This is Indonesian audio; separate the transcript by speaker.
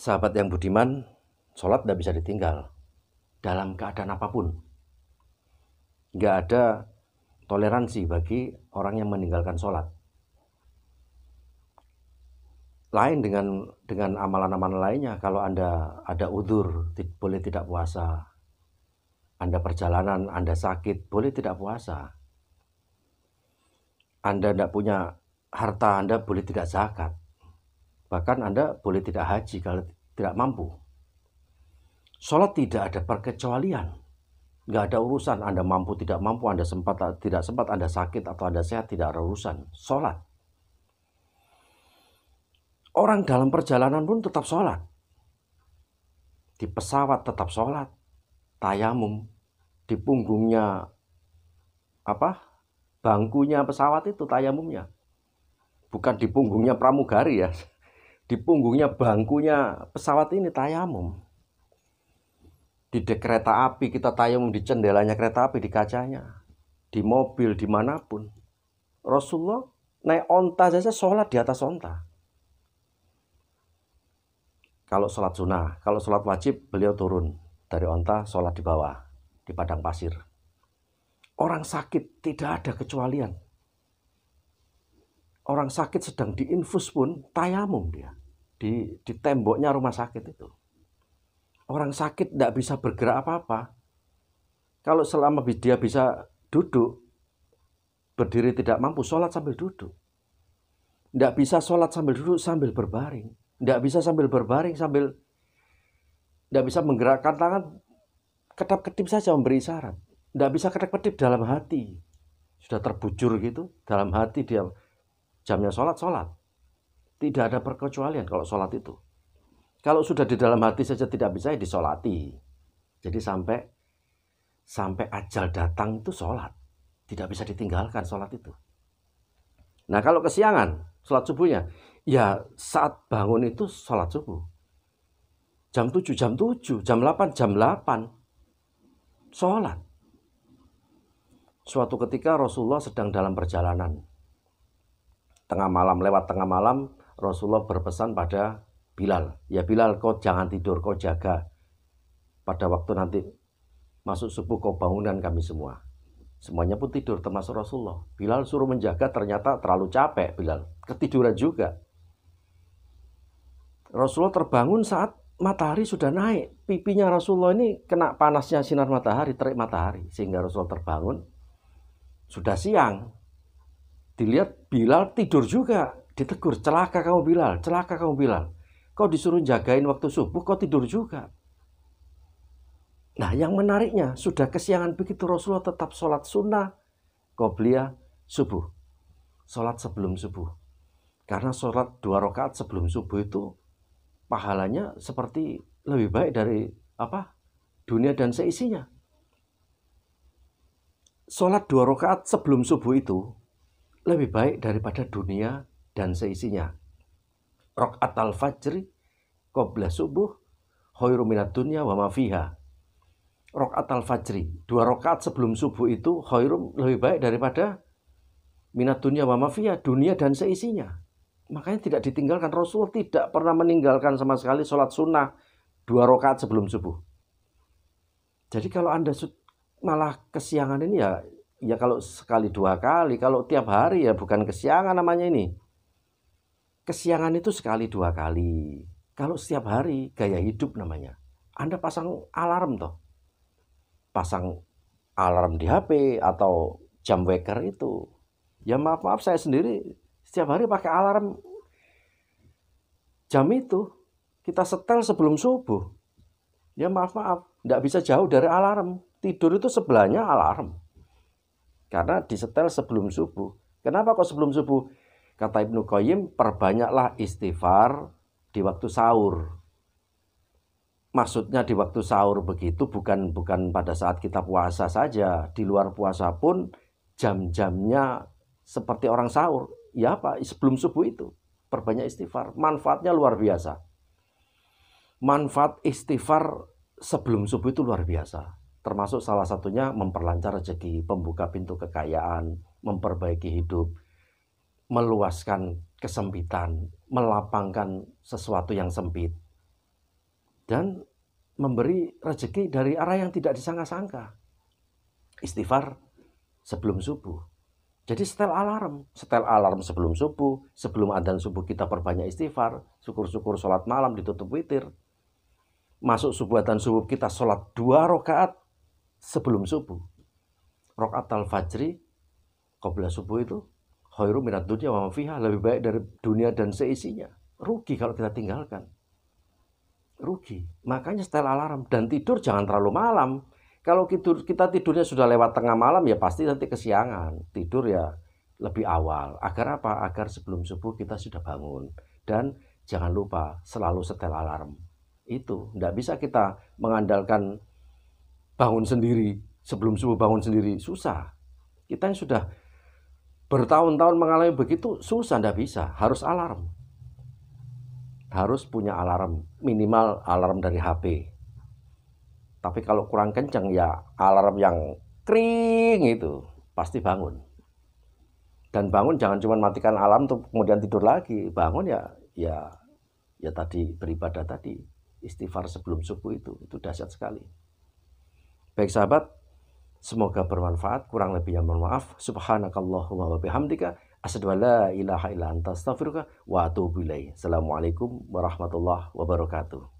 Speaker 1: Sahabat yang budiman, sholat tidak bisa ditinggal dalam keadaan apapun. Nggak ada toleransi bagi orang yang meninggalkan sholat. Lain dengan dengan amalan-amalan lainnya, kalau Anda ada udur, boleh tidak puasa. Anda perjalanan, Anda sakit, boleh tidak puasa. Anda tidak punya harta, Anda boleh tidak zakat. Bahkan Anda boleh tidak haji kalau tidak mampu. Sholat tidak ada perkecualian. Nggak ada urusan Anda mampu tidak mampu, Anda sempat tidak sempat, Anda sakit atau Anda sehat tidak ada urusan. Sholat. Orang dalam perjalanan pun tetap sholat. Di pesawat tetap sholat. Tayamum. Di punggungnya apa bangkunya pesawat itu tayamumnya bukan di punggungnya pramugari ya di punggungnya bangkunya pesawat ini tayamum di dek kereta api kita tayamum di cendelanya kereta api di kacanya di mobil dimanapun Rasulullah naik onta saja sholat di atas onta kalau sholat sunnah kalau sholat wajib beliau turun dari onta sholat di bawah di padang pasir orang sakit tidak ada kecualian orang sakit sedang diinfus pun tayamum dia di di temboknya rumah sakit itu. Orang sakit tidak bisa bergerak apa-apa. Kalau selama dia bisa duduk, berdiri tidak mampu, sholat sambil duduk. Tidak bisa sholat sambil duduk sambil berbaring. Tidak bisa sambil berbaring sambil tidak bisa menggerakkan tangan, ketap ketip saja memberi isyarat. Tidak bisa ketap ketip dalam hati. Sudah terbujur gitu, dalam hati dia jamnya sholat, sholat tidak ada perkecualian kalau sholat itu. Kalau sudah di dalam hati saja tidak bisa, ya disolati. Jadi sampai sampai ajal datang itu sholat. Tidak bisa ditinggalkan sholat itu. Nah kalau kesiangan, sholat subuhnya, ya saat bangun itu sholat subuh. Jam 7, jam 7, jam 8, jam 8. Sholat. Suatu ketika Rasulullah sedang dalam perjalanan. Tengah malam, lewat tengah malam, Rasulullah berpesan pada Bilal, ya Bilal kau jangan tidur, kau jaga. Pada waktu nanti masuk subuh kau bangunan kami semua. Semuanya pun tidur termasuk Rasulullah. Bilal suruh menjaga ternyata terlalu capek Bilal, ketiduran juga. Rasulullah terbangun saat matahari sudah naik. Pipinya Rasulullah ini kena panasnya sinar matahari, terik matahari sehingga Rasulullah terbangun sudah siang. Dilihat Bilal tidur juga ditegur, celaka kamu Bilal, celaka kamu Bilal. Kau disuruh jagain waktu subuh, kau tidur juga. Nah yang menariknya, sudah kesiangan begitu Rasulullah tetap sholat sunnah, kau qobliyah, subuh. Sholat sebelum subuh. Karena sholat dua rakaat sebelum subuh itu pahalanya seperti lebih baik dari apa dunia dan seisinya. Sholat dua rakaat sebelum subuh itu lebih baik daripada dunia dan seisinya. Rok al-fajri, qobla subuh, khairu minat dunia wa mafiha. Rok al-fajri, dua rokat sebelum subuh itu khairu lebih baik daripada minat dunia wa mafiha, dunia dan seisinya. Makanya tidak ditinggalkan Rasul tidak pernah meninggalkan sama sekali sholat sunnah dua rokat sebelum subuh. Jadi kalau anda malah kesiangan ini ya ya kalau sekali dua kali kalau tiap hari ya bukan kesiangan namanya ini Kesiangan itu sekali dua kali. Kalau setiap hari gaya hidup namanya. Anda pasang alarm toh. Pasang alarm di HP atau jam waker itu. Ya maaf maaf saya sendiri setiap hari pakai alarm jam itu kita setel sebelum subuh. Ya maaf maaf, tidak bisa jauh dari alarm. Tidur itu sebelahnya alarm. Karena disetel sebelum subuh. Kenapa kok sebelum subuh? Kata Ibnu Qayyim, perbanyaklah istighfar di waktu sahur. Maksudnya di waktu sahur begitu bukan bukan pada saat kita puasa saja, di luar puasa pun jam-jamnya seperti orang sahur. Ya Pak, sebelum subuh itu perbanyak istighfar. Manfaatnya luar biasa. Manfaat istighfar sebelum subuh itu luar biasa termasuk salah satunya memperlancar rezeki, pembuka pintu kekayaan, memperbaiki hidup meluaskan kesempitan, melapangkan sesuatu yang sempit, dan memberi rezeki dari arah yang tidak disangka-sangka. Istighfar sebelum subuh. Jadi setel alarm, setel alarm sebelum subuh, sebelum adzan subuh kita perbanyak istighfar, syukur-syukur sholat malam ditutup witir. Masuk subuh adzan subuh kita sholat dua rakaat sebelum subuh. Rakaat al-fajri, qobla subuh itu khairu minat dunia wa mafiha lebih baik dari dunia dan seisinya. Rugi kalau kita tinggalkan. Rugi. Makanya setel alarm dan tidur jangan terlalu malam. Kalau tidur, kita tidurnya sudah lewat tengah malam ya pasti nanti kesiangan. Tidur ya lebih awal. Agar apa? Agar sebelum subuh kita sudah bangun. Dan jangan lupa selalu setel alarm. Itu. Tidak bisa kita mengandalkan bangun sendiri. Sebelum subuh bangun sendiri. Susah. Kita yang sudah bertahun-tahun mengalami begitu susah tidak bisa harus alarm harus punya alarm minimal alarm dari HP tapi kalau kurang kenceng ya alarm yang kering itu pasti bangun dan bangun jangan cuma matikan alarm tuh kemudian tidur lagi bangun ya ya ya tadi beribadah tadi istighfar sebelum subuh itu itu dahsyat sekali baik sahabat Semoga bermanfaat. Kurang lebihnya mohon maaf. Subhanakallahumma wa bihamdika. Asyhadu ilaha illa anta astaghfiruka wa atubu ilaih. Assalamualaikum warahmatullahi wabarakatuh.